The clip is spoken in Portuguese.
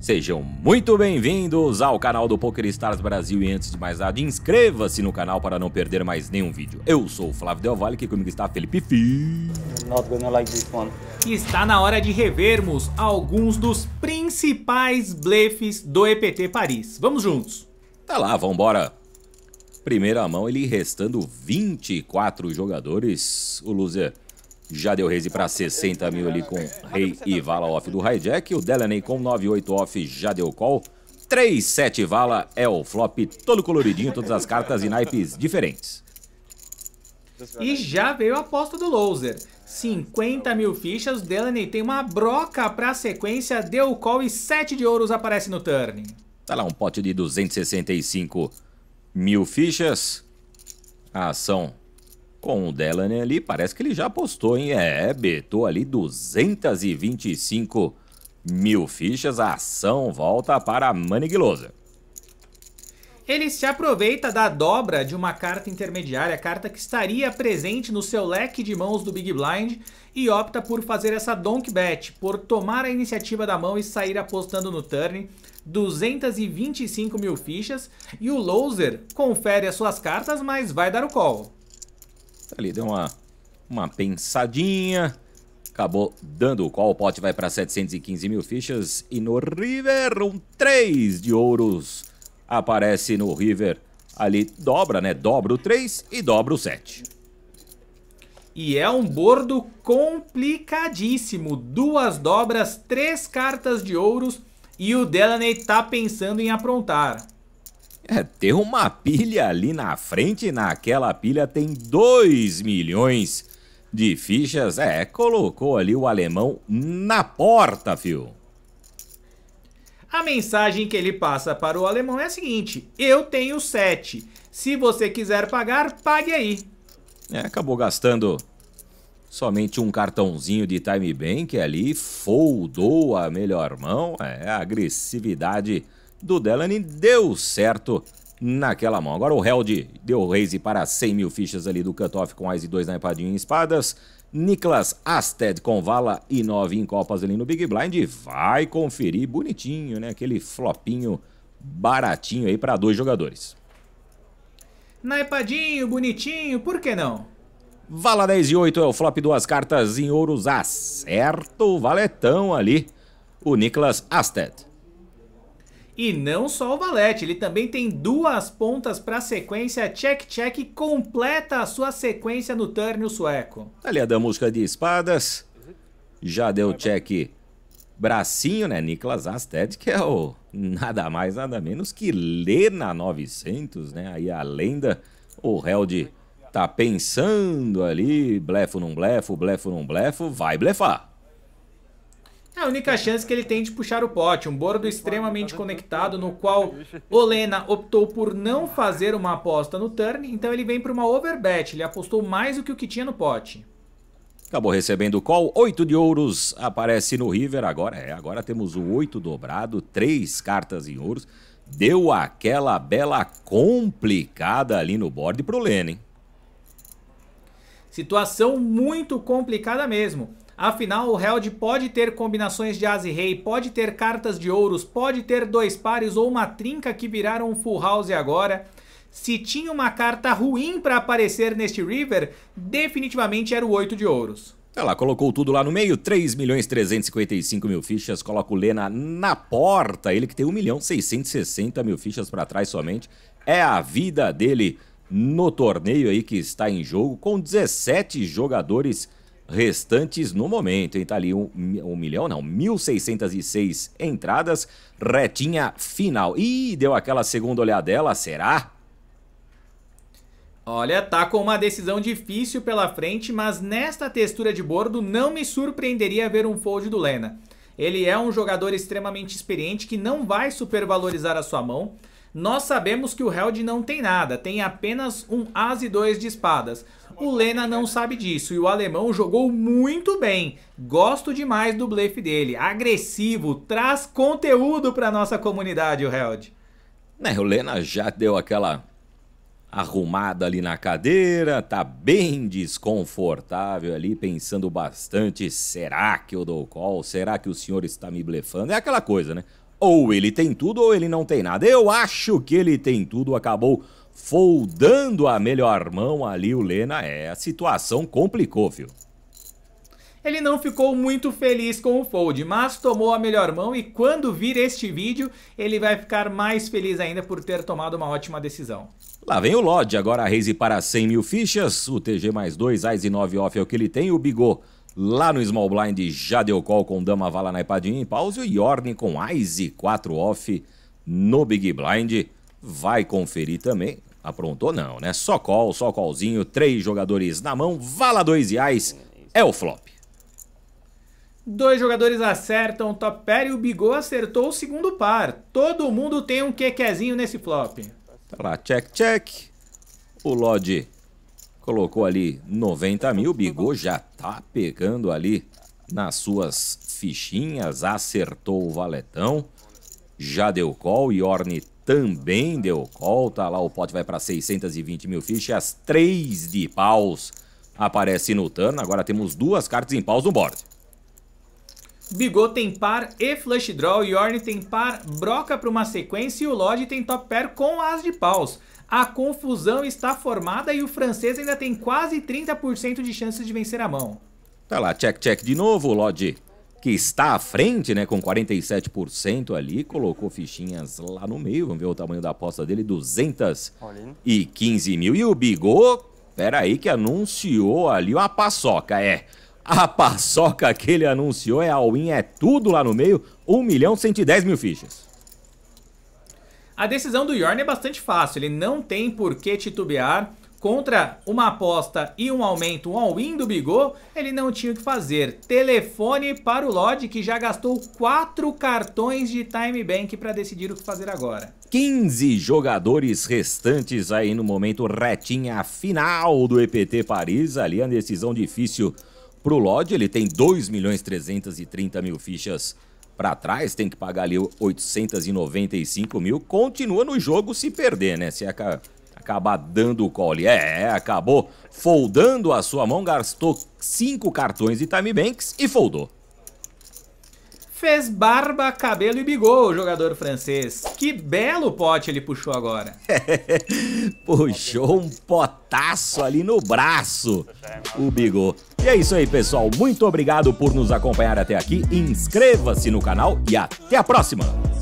Sejam muito bem-vindos ao canal do Poker Stars Brasil e antes de mais nada, inscreva-se no canal para não perder mais nenhum vídeo. Eu sou o Flávio Del Valle, que comigo está Felipe Fi. Like está na hora de revermos alguns dos principais blefes do EPT Paris. Vamos juntos. Tá lá, vambora. Primeira mão, ele restando 24 jogadores. O loser já deu raise para 60 mil ali com rei e vala off do hijack. O Delaney com 98 off já deu call. 3, 7 vala é o flop todo coloridinho, todas as cartas e naipes diferentes. E já veio a aposta do Loser. 50 mil fichas, Delaney tem uma broca pra sequência, deu call e 7 de ouros aparece no turn. Tá lá um pote de 265 mil fichas. A ação com o Delaney ali, parece que ele já apostou, hein? É, betou ali 225 mil fichas. A ação volta para Maniguilosa. Ele se aproveita da dobra de uma carta intermediária, carta que estaria presente no seu leque de mãos do Big Blind, e opta por fazer essa donk bet, por tomar a iniciativa da mão e sair apostando no turn. 225 mil fichas e o loser confere as suas cartas, mas vai dar o call. Tá ali deu uma, uma pensadinha. Acabou dando o O pote vai para 715 mil fichas. E no River, um 3 de ouros. Aparece no River. Ali dobra, né? Dobra o 3 e dobra o 7. E é um bordo complicadíssimo. Duas dobras, três cartas de ouros. E o Delaney tá pensando em aprontar. É, tem uma pilha ali na frente, e naquela pilha tem 2 milhões de fichas. É, colocou ali o alemão na porta, fio. A mensagem que ele passa para o alemão é a seguinte: eu tenho 7. Se você quiser pagar, pague aí. É, acabou gastando somente um cartãozinho de Time Bank ali, foldou a melhor mão. É, agressividade do Delaney deu certo naquela mão. Agora o Held deu raise para 100 mil fichas ali do cutoff com Ice 2 na empadinha em espadas. Niklas Asted com vala e 9 em copas ali no Big Blind. Vai conferir bonitinho, né? Aquele flopinho baratinho aí para dois jogadores. Naipadinho, bonitinho, por que não? Vala 10 e 8 é o flop, duas cartas em ouros, acerta o valetão ali, o Niklas Asted. E não só o valete, ele também tem duas pontas para a sequência. Check Check completa a sua sequência no turno sueco. Tá ali da música de espadas. Já deu check bracinho, né? Niklas Asted, que é o nada mais, nada menos que Lena 900, né? Aí a lenda, o Held tá pensando ali, blefo num blefo, blefo num blefo, vai blefar. É a única chance que ele tem de puxar o pote, um bordo extremamente conectado no qual Olena optou por não fazer uma aposta no turn, então ele vem para uma overbet, ele apostou mais do que o que tinha no pote. Acabou recebendo o call, oito de ouros aparece no river agora, é, agora temos o oito dobrado, três cartas em ouros, deu aquela bela complicada ali no board pro Lena, hein? Situação muito complicada mesmo. Afinal, o Held pode ter combinações de As e Rei, pode ter cartas de ouros, pode ter dois pares ou uma trinca que viraram um full house agora. Se tinha uma carta ruim para aparecer neste River, definitivamente era o 8 de ouros. Ela colocou tudo lá no meio, 3 milhões 355 mil fichas, coloca o Lena na porta, ele que tem 1 milhão 660 mil fichas para trás somente, é a vida dele no torneio aí que está em jogo, com 17 jogadores restantes no momento, hein? Tá ali um, um milhão, não, 1.606 entradas, retinha final. Ih, deu aquela segunda olhadela, será? Olha, tá com uma decisão difícil pela frente, mas nesta textura de bordo não me surpreenderia ver um fold do Lena. Ele é um jogador extremamente experiente que não vai supervalorizar a sua mão, nós sabemos que o Held não tem nada, tem apenas um as e dois de espadas. O Lena não sabe disso e o alemão jogou muito bem. Gosto demais do blefe dele. Agressivo, traz conteúdo para nossa comunidade, o Held. Né, o Lena já deu aquela arrumada ali na cadeira, tá bem desconfortável ali, pensando bastante, será que eu dou call? Será que o senhor está me blefando? É aquela coisa, né? Ou ele tem tudo ou ele não tem nada. Eu acho que ele tem tudo, acabou foldando a melhor mão ali o Lena. É, a situação complicou, viu? Ele não ficou muito feliz com o fold, mas tomou a melhor mão e quando vir este vídeo, ele vai ficar mais feliz ainda por ter tomado uma ótima decisão. Lá vem o Lodge, agora a raise para 100 mil fichas, o TG mais 2, As e 9 off é o que ele tem, o Bigot Lá no Small Blind já deu call com Dama Vala na Ipadinha em pause e Orne com Ice 4 off no Big Blind. Vai conferir também. Aprontou não, né? Só call, só callzinho. Três jogadores na mão. Vala 2 e Ice é o flop. Dois jogadores acertam, top pair e o Bigot acertou o segundo par. Todo mundo tem um quequezinho nesse flop. Tá lá, check, check. O Lodge colocou ali 90 mil, Bigô já tá pegando ali nas suas fichinhas, acertou o valetão, já deu call, Yorni também deu call, tá lá o pote vai para 620 mil fichas, 3 de paus aparece no turno, agora temos duas cartas em paus no board. Bigô tem par e flush draw, Yorn tem par, broca para uma sequência e o Lodge tem top pair com as de paus a confusão está formada e o francês ainda tem quase 30% de chances de vencer a mão. Tá lá, check, check de novo, Lodge, que está à frente, né, com 47% ali, colocou fichinhas lá no meio, vamos ver o tamanho da aposta dele, 215 mil. E o Bigô, peraí, que anunciou ali uma paçoca, é... A paçoca que ele anunciou é a win, é tudo lá no meio, 1 milhão 110 mil fichas. A decisão do Yorn é bastante fácil, ele não tem por que titubear. Contra uma aposta e um aumento, um all-in do Bigô, ele não tinha o que fazer. Telefone para o Lodge, que já gastou quatro cartões de Time Bank para decidir o que fazer agora. 15 jogadores restantes aí no momento retinha final do EPT Paris. Ali a decisão difícil para o Lodge, ele tem 2 milhões 330 mil fichas para trás, tem que pagar ali 895 mil, continua no jogo se perder, né? Se aca acabar dando o cole É, é acabou foldando a sua mão, gastou cinco cartões de Time Banks e foldou. Fez barba, cabelo e bigol o jogador francês. Que belo pote ele puxou agora. puxou um potaço ali no braço, é o bigol. E é isso aí, pessoal. Muito obrigado por nos acompanhar até aqui. Inscreva-se no canal e até a próxima!